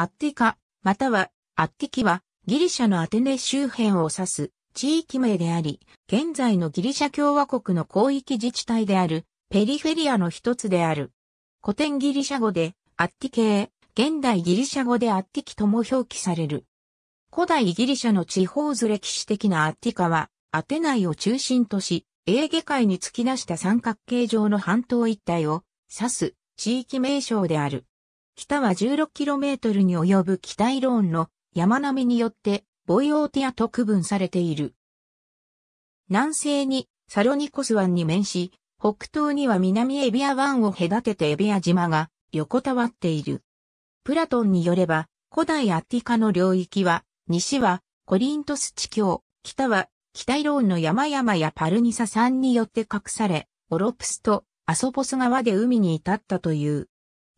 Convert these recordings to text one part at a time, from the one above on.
アッティカ、またはアッティキはギリシャのアテネ周辺を指す地域名であり、現在のギリシャ共和国の広域自治体であるペリフェリアの一つである。古典ギリシャ語でアッティ系、現代ギリシャ語でアッティキとも表記される。古代ギリシャの地方図歴史的なアッティカは、アテナイを中心とし、エーゲ海に突き出した三角形状の半島一帯を指す地域名称である。北は 16km に及ぶ北イローンの山並みによってボイオーティアと区分されている。南西にサロニコス湾に面し、北東には南エビア湾を隔ててエビア島が横たわっている。プラトンによれば、古代アティカの領域は、西はコリントス地境、北は北イローンの山々やパルニサ山によって隠され、オロプスとアソポス川で海に至ったという。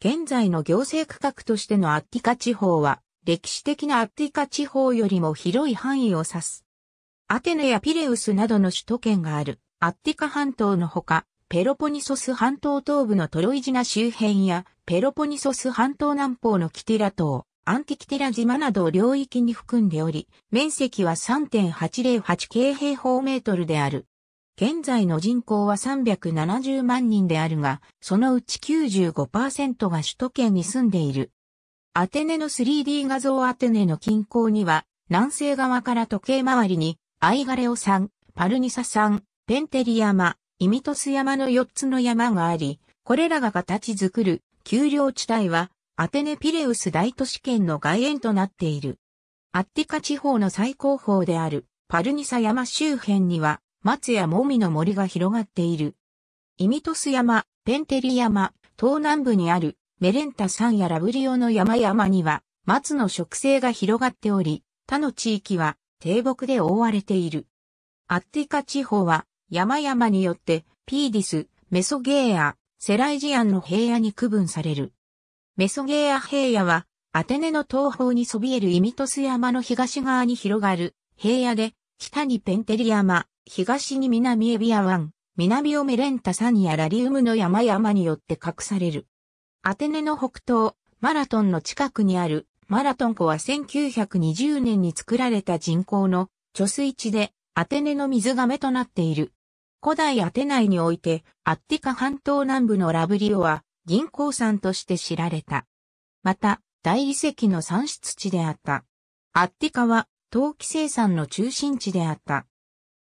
現在の行政区画としてのアッティカ地方は、歴史的なアッティカ地方よりも広い範囲を指す。アテネやピレウスなどの首都圏があるアッティカ半島のほか、ペロポニソス半島東部のトロイジナ周辺や、ペロポニソス半島南方のキティラ島、アンティキテラ島などを領域に含んでおり、面積は3.808平方メートルである。現在の人口は370万人であるが、そのうち95%が首都圏に住んでいる。アテネの 3D 画像アテネの近郊には、南西側から時計回りに、アイガレオ山、パルニサ山、ペンテリ山、イミトス山の4つの山があり、これらが形作る、丘陵地帯は、アテネピレウス大都市圏の外縁となっている。アッティカ地方の最高峰である、パルニサ山周辺には、松やもみの森が広がっている。イミトス山、ペンテリ山、東南部にあるメレンタ山やラブリオの山々には松の植生が広がっており、他の地域は低木で覆われている。アッティカ地方は山々によってピーディス、メソゲーア、セライジアンの平野に区分される。メソゲーア平野はアテネの東方にそびえるイミトス山の東側に広がる平野で北にペンテリ山、東に南エビア湾、南オメレンタサニアラリウムの山々によって隠される。アテネの北東、マラトンの近くにある、マラトン湖は1920年に作られた人工の貯水池で、アテネの水めとなっている。古代アテナイにおいて、アッティカ半島南部のラブリオは、銀行山として知られた。また、大理石の産出地であった。アッティカは、陶器生産の中心地であった。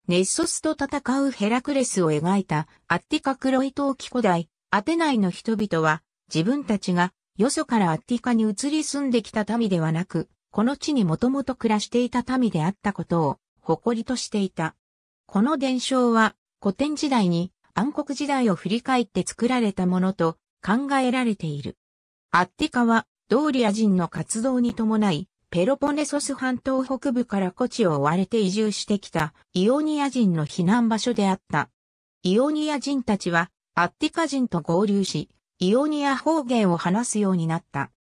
ネッソスと戦うヘラクレスを描いたアッティカ黒い陶器古代、アテナイの人々は自分たちがよそからアッティカに移り住んできた民ではなく、この地にもともと暮らしていた民であったことを誇りとしていた。この伝承は古典時代に暗黒時代を振り返って作られたものと考えられている。アッティカはドーリア人の活動に伴い、ペロポネソス半島北部から古地を追われて移住してきたイオニア人の避難場所であった。イオニア人たちはアッティカ人と合流し、イオニア方言を話すようになった。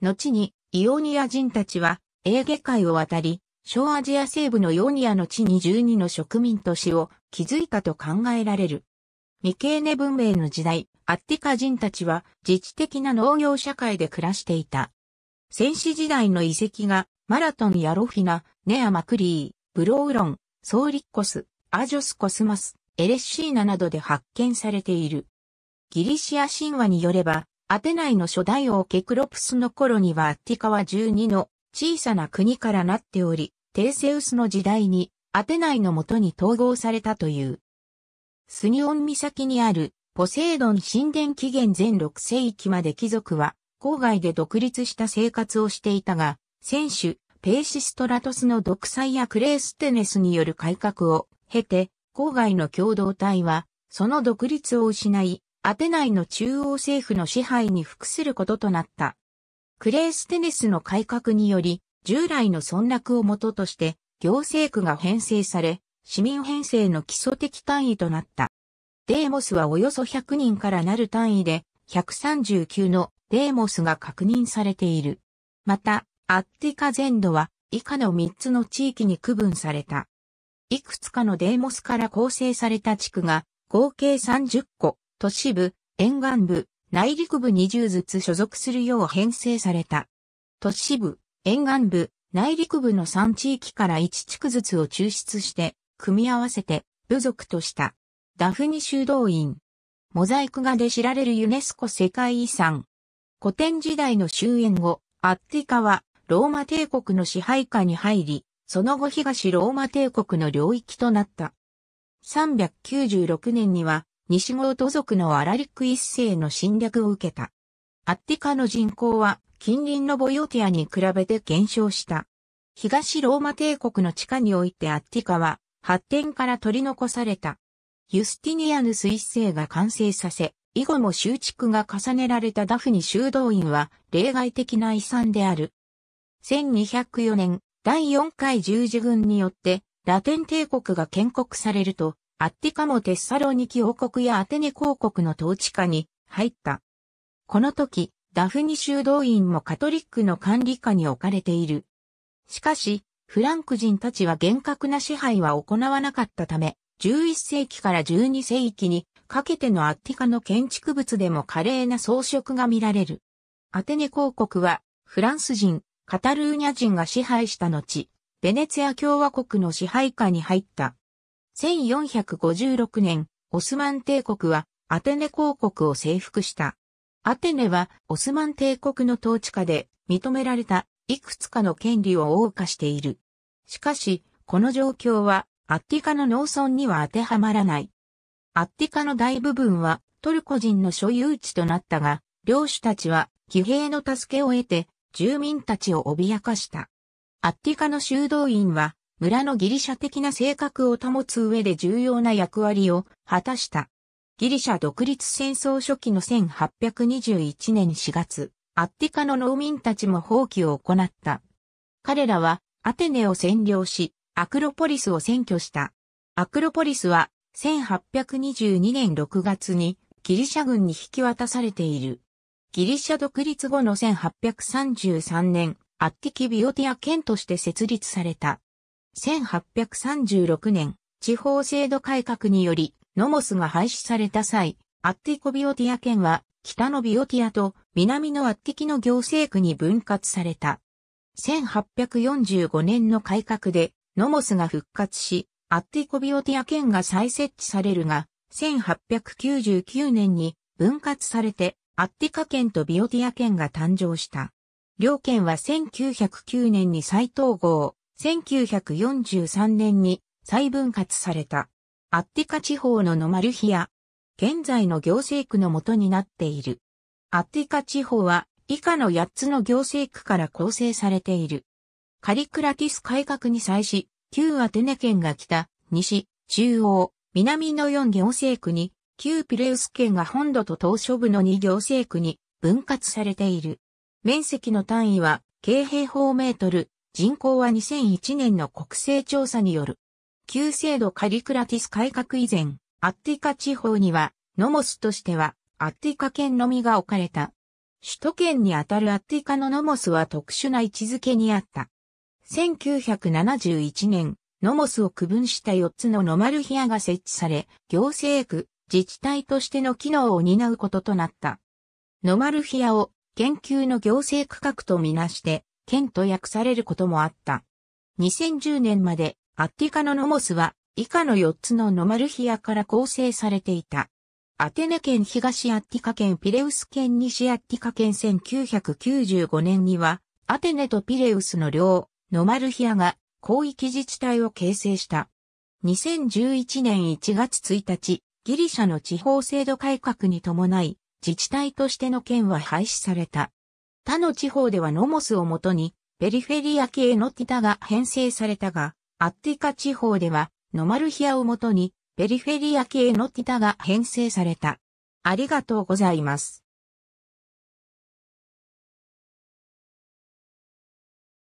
後にイオニア人たちはエーゲ海を渡り、小アジア西部のヨニアの地に12の植民都市を築いたと考えられる。未経ネ文明の時代、アッティカ人たちは自治的な農業社会で暮らしていた。戦士時代の遺跡が、マラトンやロフィナ、ネアマクリー、ブローロン、ソーリッコス、アジョスコスマス、エレッシーナなどで発見されている。ギリシア神話によれば、アテナイの初代王ケクロプスの頃にはアッティカは12の小さな国からなっており、テイセウスの時代にアテナイのもとに統合されたという。スニオン岬にあるポセイドン神殿紀元前6世紀まで貴族は郊外で独立した生活をしていたが、選手、ペーシストラトスの独裁やクレーステネスによる改革を経て、郊外の共同体は、その独立を失い、アテナイの中央政府の支配に服することとなった。クレーステネスの改革により、従来の村落を元として、行政区が編成され、市民編成の基礎的単位となった。デーモスはおよそ100人からなる単位で、139のデーモスが確認されている。また、アッティカ全土は以下の3つの地域に区分された。いくつかのデーモスから構成された地区が合計30個、都市部、沿岸部、内陸部20ずつ所属するよう編成された。都市部、沿岸部、内陸部の3地域から1地区ずつを抽出して、組み合わせて部族とした。ダフニ修道院。モザイク画で知られるユネスコ世界遺産、古典時代の終焉後、アッティカはローマ帝国の支配下に入り、その後東ローマ帝国の領域となった。396年には西ゴート族のアラリック一世の侵略を受けた。アッティカの人口は近隣のボヨティアに比べて減少した。東ローマ帝国の地下においてアッティカは発展から取り残された。ユスティニアヌス一世が完成させ、以後も修築が重ねられたダフニ修道院は例外的な遺産である。1204年、第4回十字軍によって、ラテン帝国が建国されると、アッティカもテッサロニキ王国やアテネ公国の統治下に入った。この時、ダフニ修道院もカトリックの管理下に置かれている。しかし、フランク人たちは厳格な支配は行わなかったため、11世紀から12世紀にかけてのアッティカの建築物でも華麗な装飾が見られる。アテネ公国は、フランス人、カタルーニャ人が支配した後、ベネツィア共和国の支配下に入った。1456年、オスマン帝国はアテネ公国を征服した。アテネはオスマン帝国の統治下で認められたいくつかの権利を謳歌している。しかし、この状況はアッティカの農村には当てはまらない。アッティカの大部分はトルコ人の所有地となったが、領主たちは騎兵の助けを得て住民たちを脅かした。アッティカの修道院は村のギリシャ的な性格を保つ上で重要な役割を果たした。ギリシャ独立戦争初期の1821年4月、アッティカの農民たちも放棄を行った。彼らはアテネを占領し、アクロポリスを占拠した。アクロポリスは1822年6月にギリシャ軍に引き渡されている。ギリシャ独立後の1833年、アッティキビオティア県として設立された。1836年、地方制度改革により、ノモスが廃止された際、アッティコビオティア県は、北のビオティアと南のアッティキの行政区に分割された。1845年の改革で、ノモスが復活し、アッティコビオティア県が再設置されるが、1899年に分割されて、アッティカ県とビオティア県が誕生した。両県は1909年に再統合、1943年に再分割された。アッティカ地方のノマルヒア、現在の行政区の元になっている。アッティカ地方は以下の8つの行政区から構成されている。カリクラティス改革に際し、旧アテネ県が北、西、中央、南の4行政区に、旧ピレウス県が本土と島諸部の2行政区に分割されている。面積の単位は、京平方メートル、人口は2001年の国勢調査による。旧制度カリクラティス改革以前、アッティカ地方には、ノモスとしては、アッティカ県のみが置かれた。首都圏にあたるアッティカのノモスは特殊な位置づけにあった。1971年、ノモスを区分した4つのノマルヒアが設置され、行政区、自治体としての機能を担うこととなった。ノマルヒアを研究の行政区画とみなして、県と訳されることもあった。2010年まで、アッティカのノモスは、以下の4つのノマルヒアから構成されていた。アテネ県東アッティカ県ピレウス県西アッティカ県1995年には、アテネとピレウスの両ノマルヒアが広域自治体を形成した。2011年1月1日、ギリシャの地方制度改革に伴い、自治体としての県は廃止された。他の地方ではノモスをもとに、ペリフェリア系のティタが編成されたが、アッティカ地方では、ノマルヒアをもとに、ペリフェリア系のティタが編成された。ありがとうございます。